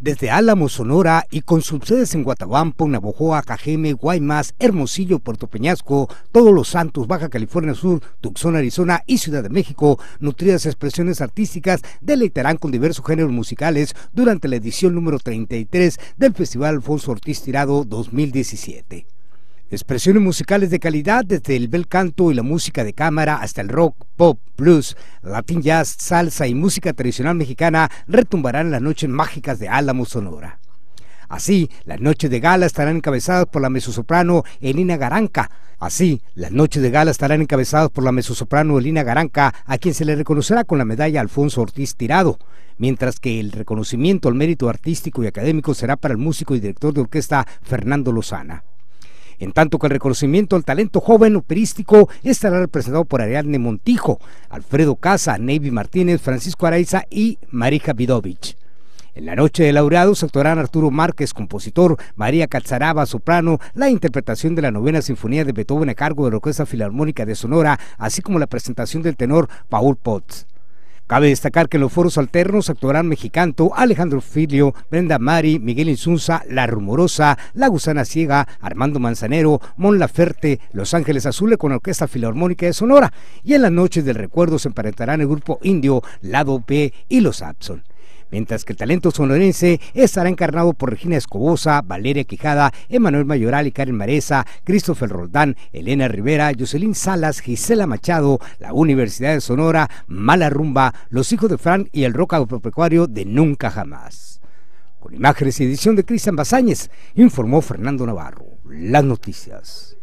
desde Álamo, Sonora y con sus sedes en Guatabampo, Navojoa, Cajeme, Guaymas, Hermosillo, Puerto Peñasco, Todos los Santos, Baja California Sur, Tucson, Arizona y Ciudad de México, nutridas expresiones artísticas deleitarán con diversos géneros musicales durante la edición número 33 del Festival Alfonso Ortiz Tirado 2017. Expresiones musicales de calidad desde el bel canto y la música de cámara hasta el rock, pop, blues, latin jazz, salsa y música tradicional mexicana retumbarán en las noches mágicas de Álamo Sonora. Así, las noches de gala estarán encabezadas por la mezzosoprano Elina Garanca. Así, las noches de gala estarán encabezadas por la mezzosoprano Elina Garanca, a quien se le reconocerá con la medalla Alfonso Ortiz Tirado, mientras que el reconocimiento al mérito artístico y académico será para el músico y director de orquesta Fernando Lozana en tanto que el reconocimiento al talento joven operístico estará representado por Ariadne Montijo, Alfredo Casa, Navy Martínez, Francisco Araiza y Marija Vidovich. En la noche de laureados actuarán Arturo Márquez, compositor, María Calzaraba, soprano, la interpretación de la novena sinfonía de Beethoven a cargo de la Orquesta Filarmónica de Sonora, así como la presentación del tenor Paul Potts. Cabe destacar que en los foros alternos actuarán Mexicanto, Alejandro Filio, Brenda Mari, Miguel Insunza, La Rumorosa, La Gusana Ciega, Armando Manzanero, Mon Laferte, Los Ángeles Azules con Orquesta Filarmónica de Sonora. Y en las noches del recuerdo se emparentarán el grupo indio, Lado B y Los Abson mientras que el talento sonorense estará encarnado por Regina Escobosa, Valeria Quijada, Emanuel Mayoral y Karen Mareza, Christopher Roldán, Elena Rivera, Jocelyn Salas, Gisela Machado, la Universidad de Sonora, Mala Rumba, Los Hijos de Fran y el Roca Agropecuario de Nunca Jamás. Con imágenes y edición de Cristian Bazáñez, informó Fernando Navarro. Las noticias.